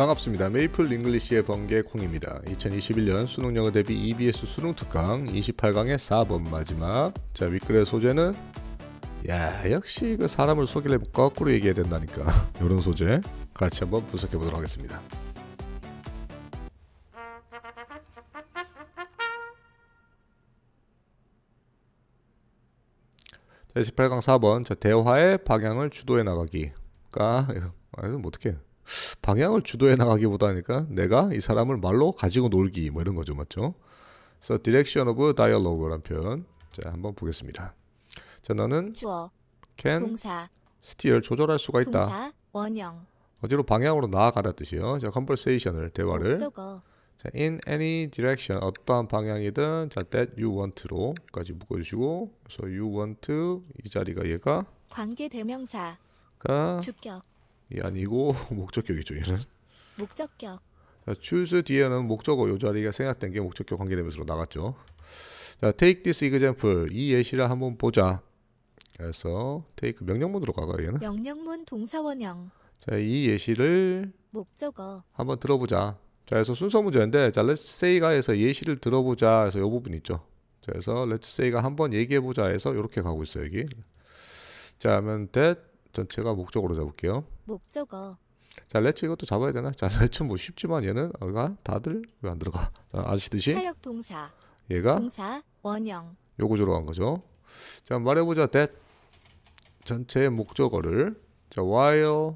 반갑습니다. 메이플 잉글리시의 번개 콩입니다. 2021년 수능영어 대비 EBS 수능 특강 28강의 4번 마지막. 자, 윗글의 소재는 야, 역시 그 사람을 소개를 거꾸로 얘기해야 된다니까. 이런 소재 같이 한번 분석해 보도록 하겠습니다. 자, 28강 4번. 자, 대화의 방향을 주도해 나가기. 까, 아, 이거 뭐 어떻게 방향을 주도해 나가기보다니까 내가 이 사람을 말로 가지고 놀기 뭐 이런 거죠 맞죠? 그래서 Direction of Dialogue란 표현 자 한번 보겠습니다. 자 너는 주어, can 동사, steer 조절할 수가 있다. 동사, 원형 어디로 방향으로 나아가라 뜻이요. 자 conversation을 대화를 목적어. 자, in any direction 어떠한 방향이든 자 that you want로까지 묶어주시고 그래 you want 이 자리가 얘가 관계 대명사가 주격 이 아니고 목적격이죠 얘는 목적격 자, choose 뒤에는 목적어 요 자리가 생략된 게 목적격 관계대명사로 나갔죠 자 take this example 이 예시를 한번 보자 그래서 take 명령문으로 가가 얘는 명령문 동사원형 자이 예시를 목적어 한번 들어보자 자 그래서 순서 문제인데 자 let's say가 해서 예시를 들어보자 해서 요 부분 있죠 자, 그래서 let's say가 한번 얘기해보자 해서 이렇게 가고 있어요 여기 자 하면 that 전체가 목적으로 잡을게요. 목적어. 자, 레츠 이것도 잡아야 되나? 자, 레츠 뭐 쉽지만 얘는 아가 다들 왜 안 들어가? 아, 아시듯이 타역 동사. 얘가 동사 원형. 요구조로 한 거죠. 자, 말해보자. that 전체의 목적어를 자, while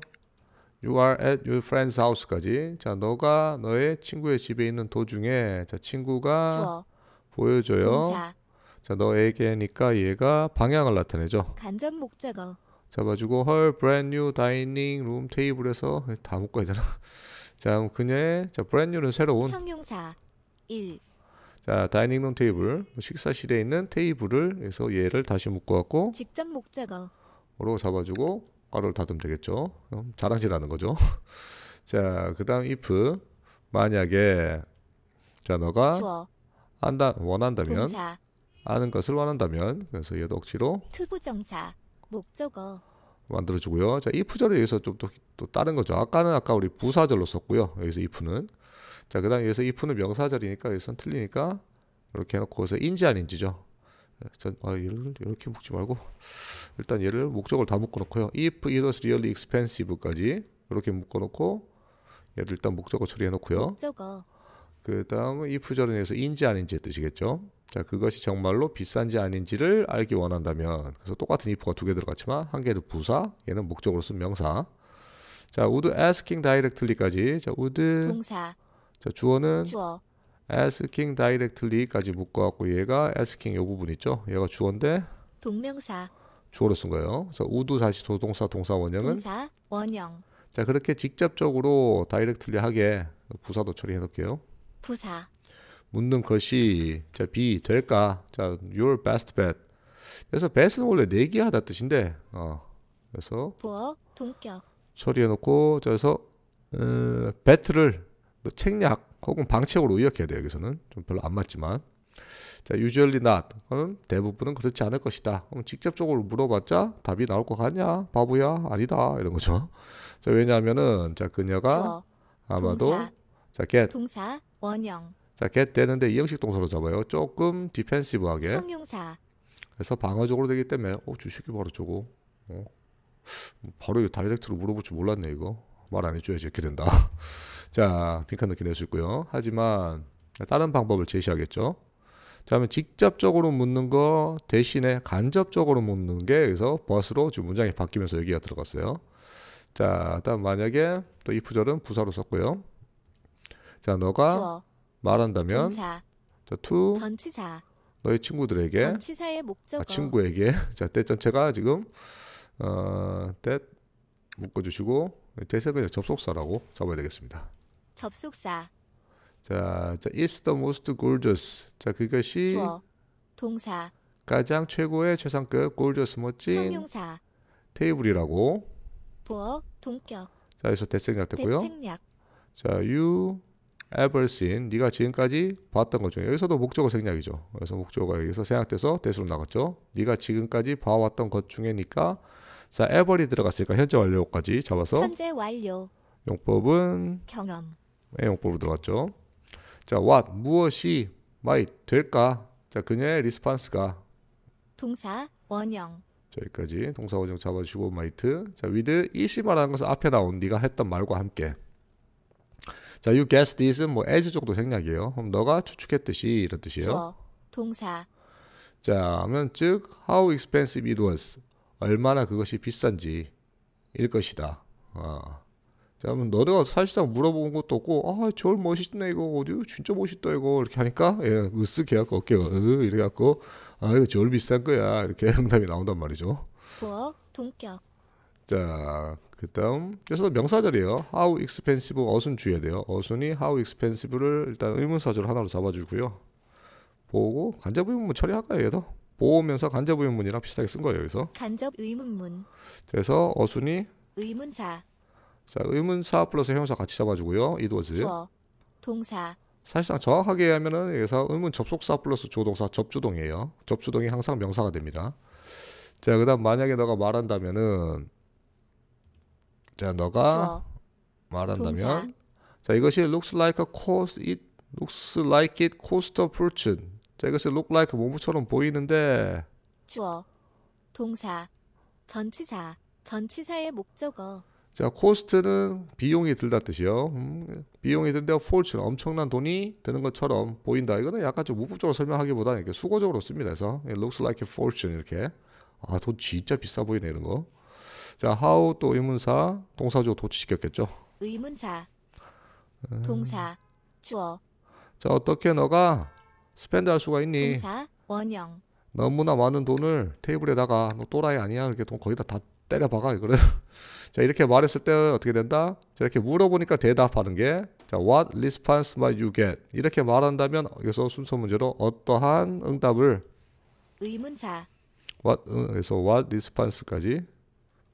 you are at your friend's house까지 자, 너가 너의 친구의 집에 있는 도중에 자, 친구가 주어. 보여줘요. 동사. 자, 너에게니까 얘가 방향을 나타내죠. 간접 목적어. 잡아주고 헐 브랜뉴 n d n e 테이블에서 다 묶어야 되나? 자, 그녀의 자 b r a 는 새로운 형용사 1. 자, 다이닝 룸 테이블 식사실에 있는 테이블을 해서 얘를 다시 묶어갖고 직접 목적어로 잡아주고 괄호를 닫으면 되겠죠. 자랑질하는 거죠. 자, 그다음 if 만약에 자 너가 안다 원한다면 동사. 아는 것을 원한다면 그래서 얘도 억지로 투부정사 목적어 만들어주고요. 자, if절에 의해서 좀또 또 다른 거죠. 아까는 아까 우리 부사절로 썼고요. 여기서 if는 자, 그다음 여기서 if는 명사절이니까 여기선 틀리니까 이렇게 해놓고 여서 인지 아닌지죠. 전, 아, 얘를 이렇게 묶지 말고 일단 얘를 목적을 다 묶어놓고요. if it was really expensive까지 이렇게 묶어놓고 얘를 일단 목적어 처리해놓고요. 목적어. 그 다음 if절에 의해서 인지 아닌지 뜻이겠죠. 자, 그것이 정말로 비싼지 아닌지를 알기 원한다면 그래서 똑같은 if가 두 개 들어갔지만 한 개는 부사, 얘는 목적으로 쓴 명사. 자, would asking directly까지. 자, would 동사. 자, 주어는 주어. asking directly까지 묶어 갖고 얘가 asking 요 부분 있죠? 얘가 주어인데 동명사. 주어로 쓴 거예요. 그래서 우드 다시 도동사 동사 원형은 동사 원형. 자 그렇게 직접적으로 다이렉트리 하게 부사도 처리해 놓을게요. 부사. 묻는 것이 자 B 될까? 자 your best bet. 그래서 best는 원래 내기하다 네 뜻인데 어 그래서 부어 동격 처리해놓고 그래서 음, bet를 뭐 책략 혹은 방책으로 의역해야 돼요. 여기서는 좀 별로 안 맞지만 자 usually not 그럼 대부분은 그렇지 않을 것이다. 그럼 직접적으로 물어봤자 답이 나올 것 같냐? 바보야 아니다 이런 거죠. 자 왜냐하면은 자 그녀가 주어, 아마도 동사, 자 get 동사 원형 자, get 되는데 이형식 동사로 잡아요. 조금 디펜시브하게. 형용사. 그래서 방어적으로 되기 때문에 어, 주식이 바로 저거. 어. 바로 다이렉트로 물어볼 줄 몰랐네 이거. 말 안 해줘야지 이렇게 된다. 자, 빈칸 넣게 낼수 있고요. 하지만 다른 방법을 제시하겠죠. 자, 그러면 직접적으로 묻는 거 대신에 간접적으로 묻는 게그래서 버스로 지금 문장이 바뀌면서 여기가 들어갔어요. 자, 다음 만약에 또 이 부절은 부사로 썼고요. 자, 너가 주어. 말한다면 동사, 자, to 전치사 너희 친구들에게 전치사의 목적어 아, 친구에게 자, t 전체가 지금 어, t 묶어 주시고 대세 그 접속사라고 잡아야 되겠습니다. 접속사 자, 자 is the most gorgeous. 자, 그것이 주어, 동사 가장 최고의 최상급 골저스 멋진 형용사 테이블이라고 보어 동격 자 여기서 대생략 됐고요 대생략 자 you ever seen 네가 지금까지 봤던 것 중에 여기서도 목적어 생략이죠. 그래서 목적어가 여기서 생략돼서 대수로 나갔죠. 네가 지금까지 봐왔던 것 중에니까 자 ever이 들어갔으니까 현재 완료까지 잡아서 현재 완료 용법은 경험 의 네, 용법으로 들어갔죠. 자 what 무엇이 might 될까? 자 그녀의 리스판스가 동사 원형 여기까지 동사 원형 잡아주시고 might 자 with 이시 말하는 것은 앞에 나온 네가 했던 말과 함께 자, you guessed is은 뭐 as 정도 생략이에요. 그럼 너가 추측했듯이 이런 뜻이에요. 주어, 동사. 자, 하면 즉 how expensive it was. 얼마나 그것이 비싼지 일 것이다. 어. 자, 그러면 너네가 사실상 물어본 것도 없고 아, 저울 멋있네 이거 어디 진짜 멋있다 이거 이렇게 하니까 예, 으쓱해 갖고 어깨가 으 이래 갖고 아, 이거 저울 비싼 거야. 이렇게 응답이 나온단 말이죠. 부어, 동격. 자, 그 다음 그래서 명사절이에요 how expensive 어순 주의야 돼요 어순이 how expensive를 일단 의문사절 하나로 잡아주고요 보고 간접의문문 처리할까요 얘도 보호면서 간접의문문이랑 비슷하게 쓴 거예요 여기서 간접의문문 그래서 어순이 의문사 자 의문사 플러스 형용사 같이 잡아주고요 이도즈 동사 사실상 정확하게 하면은 여기서 의문 접속사 플러스 조동사 접주동이에요 접주동이 항상 명사가 됩니다 자, 그 다음 만약에 너가 말한다면은 자, 너가 주어, 말한다면 동사. 자, 이것이 looks like a cost it looks like it cost a fortune. 자, 이것이 look like 몸처럼 보이는데 주어, 동사, 전치사, 전치사의 목적어. 자, 코스트는 비용이 들다 뜻이요. 음, 비용이 들데 fortune 엄청난 돈이 드는 것처럼 보인다. 이거는 약간 좀 우법적으로 설명하기보다는 이렇게 수고적으로 씁니다. 그래서 it 예, looks like a fortune 이렇게. 아, 돈 진짜 비싸 보이네 이런 거. 자, how 또 의문사, 동사주어 도치시켰겠죠. 의문사, 음. 동사, 주어. 자, 어떻게 너가 스펜드 할 수가 있니? 동사, 원형. 너무나 많은 돈을 테이블에다가 너 또라이 아니야? 이렇게 돈 거의 다, 다 때려박아 이거 자, 이렇게 말했을 때 어떻게 된다? 자, 이렇게 물어보니까 대답하는 게 자, what response might you get? 이렇게 말한다면 여기서 순서 문제로 어떠한 응답을 의문사 what 그래서 what response까지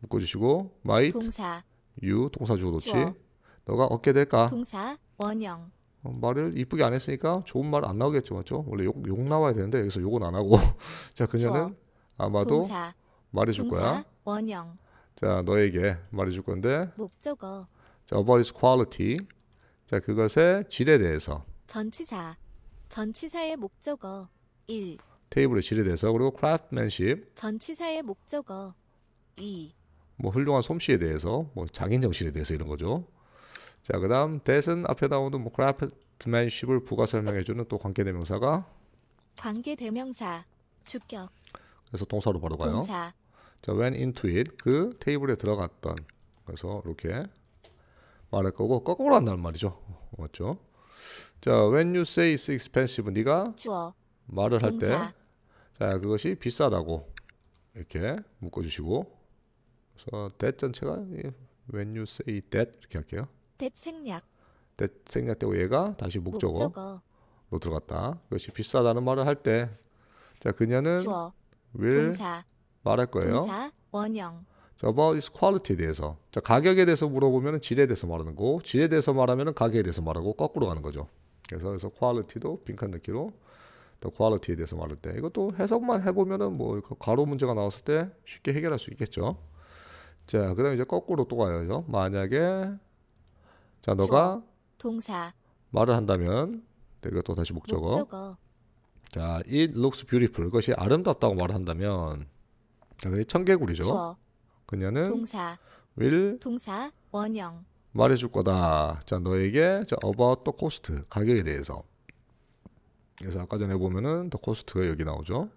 묶어주시고 might 동사 you 동사 주어 놓지 너가 얻게 될까 동사 원형 어, 말을 이쁘게 안 했으니까 좋은 말 안 나오겠죠 맞죠 원래 욕, 욕 나와야 되는데 여기서 욕은 안 하고 자 그녀는 아마도 말해줄 거야 원형 자 너에게 말해줄 건데 목적어 자 about its quality 자 그것의 질에 대해서 전치사 전치사의 목적어 1 테이블의 질에 대해서 그리고 craftsmanship 전치사의 목적어 2뭐 훌륭한 솜씨에 대해서, 뭐 장인 정신에 대해서 이런 거죠. 자, 그다음 대선 앞에 나오는 뭐 크라프트맨십을 부가 설명해주는 또 관계 대명사가 관계 대명사 주격. 그래서 동사로 바로 가요. 동사. 자, went into it 그 테이블에 들어갔던 그래서 이렇게 말할 거고 거꾸로 한다는 말이죠. 맞죠? 자, when you say it's expensive 네가 주어. 말을 할 때 자, 그것이 비싸다고 이렇게 묶어 주시고 그래서 that 전체가 when you say that 이렇게 할게요. that 생략. that 생략되고 얘가 다시 목적어. 목적어로 들어갔다. 그것이 비싸다는 말을 할 때, 자 그녀는 주어, will 동사, 말할 거예요. 동사, 원형. 자, about its quality에 대해서. 자, 가격에 대해서 물어보면 질에 대해서 말하는 거고, 질에 대해서 말하면 가격에 대해서 말하고, 거꾸로 가는 거죠. 그래서, 그래서 quality도 빈칸 넣기로, 또 q u a l 에 대해서 말할 때. 이것도 해석만 해보면은 뭐, 가로 그 문제가 나왔을 때 쉽게 해결할 수 있겠죠. 자, 그다음 이제 거꾸로 또 가요. 죠 만약에 자 너가 동사 말을 한다면 내가 네, 또 다시 목적어. 목적어. 자, it looks beautiful. 그것이 아름답다고 말을 한다면 자, 그게 청개구리죠. 그녀는 동사 will 동사 원형 말해줄 거다. 자, 너에게 자, about the cost 가격에 대해서. 그래서 아까 전에 보면은 the cost가 여기 나오죠.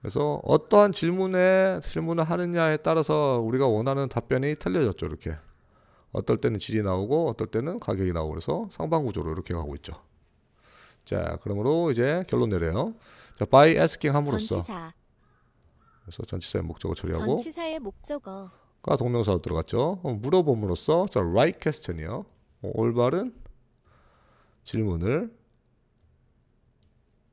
그래서 어떠한 질문에 질문을 하느냐에 따라서 우리가 원하는 답변이 틀려졌죠. 이렇게. 어떨 때는 질이 나오고 어떨 때는 가격이 나오고 그래서 상반구조로 이렇게 가고 있죠. 자, 그러므로 이제 결론 내려요. 자, by asking 함으로써 그래서 전치사의 목적어 처리하고 전치사의 목적어 가 동명사로 들어갔죠. 물어봄으로써 자, right question이요. 어, 올바른 질문을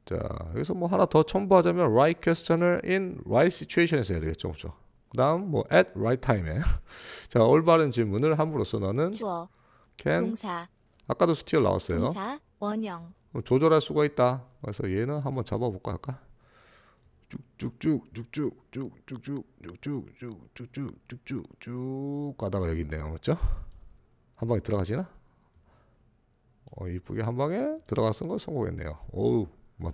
자 여기서 뭐 하나 더 첨부하자면 right question을 in right situation에서 해야 되겠죠 그죠 그 다음 뭐 at right time에 자 올바른 질문을 함으로써 너는 주어 can 동사 아까도 스티어 나왔어요 동사 원형 조절할 수가 있다 그래서 얘는 한번 잡아볼까 할까 쭉쭉쭉쭉쭉쭉쭉쭉쭉쭉쭉쭉쭉쭉쭉 가다가 여기 있네요 맞죠? 한 방에 들어가지나? 어 이쁘게 한 방에 들어갔은 걸 성공했네요 오우 뭐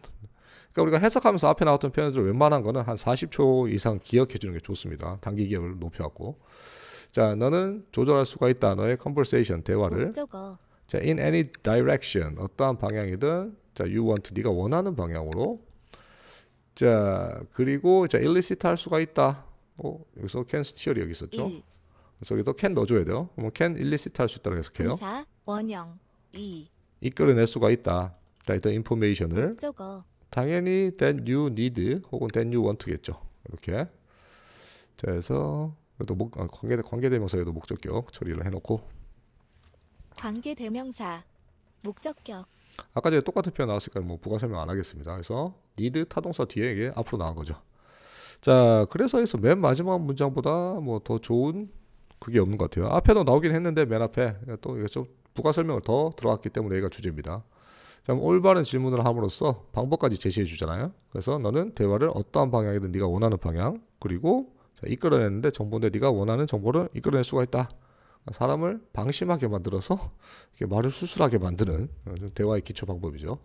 그러니까 우리가 해석하면서 앞에 나왔던 표현들 웬만한 거는 한 40초 이상 기억해 주는 게 좋습니다. 단기 기억을 높여 갖고. 자, 너는 조절할 수가 있다. 너의 컨버세이션 대화를. 자, in any direction 어떠한 방향이든 자, you want 네가 원하는 방향으로. 자, 그리고 자, illicit 할 수가 있다. 어, 여기서 can steal 여기 있었죠. 1. 그래서 여기도 can 넣어 줘야 돼요. 그럼 can illicit 할 수 있다고 해석해요. 원형 2. 이끌어낼 수가 있다. 자 일단 인포메이션을 저거. 당연히 that you need 혹은 that you want겠죠 이렇게 자해서또 목, 아, 관계, 관계대명사에도 목적격 처리를 해놓고 관계대명사 목적격 아까 제가 똑같은 표현 나왔으니까 뭐 부가 설명 안 하겠습니다 그래서 need 타동사 뒤에 이게 앞으로 나온 거죠 자 그래서 해서 맨 마지막 문장보다 뭐 더 좋은 그게 없는 것 같아요 앞에도 나오긴 했는데 맨 앞에 또 이게 좀 부가 설명을 더 들어갔기 때문에 얘가 주제입니다 올바른 질문을 함으로써 방법까지 제시해 주잖아요. 그래서 너는 대화를 어떠한 방향이든 네가 원하는 방향 그리고 자, 이끌어내는데 정보인데 네가 원하는 정보를 이끌어낼 수가 있다. 사람을 방심하게 만들어서 이렇게 말을 수술하게 만드는 대화의 기초 방법이죠.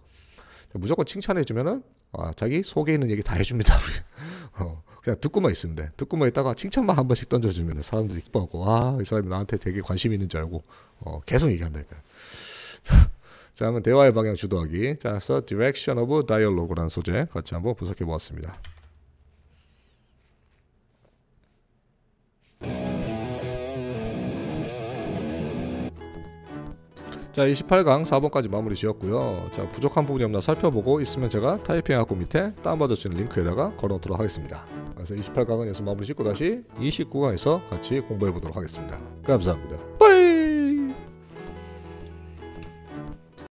무조건 칭찬해 주면은 아, 자기 속에 있는 얘기 다 해줍니다. 어, 그냥 듣고만 있으면 돼. 듣고만 있다가 칭찬만 한 번씩 던져주면 사람들이 기뻐하고 아이 사람이 나한테 되게 관심 있는 줄 알고 어, 계속 얘기한다니까. 요 자, 한번 대화의 방향 주도하기. 자, 그래서 direction of dialogue라는 소재 같이 한번 분석해 보았습니다. 자, 28강 4번까지 마무리 지었고요. 자, 부족한 부분이 없나 살펴보고 있으면 제가 타이핑하고 밑에 다운받을 수 있는 링크에다가 걸어놓도록 하겠습니다. 그래서 28강은 여기서 마무리 짓고 다시 29강에서 같이 공부해 보도록 하겠습니다. 감사합니다.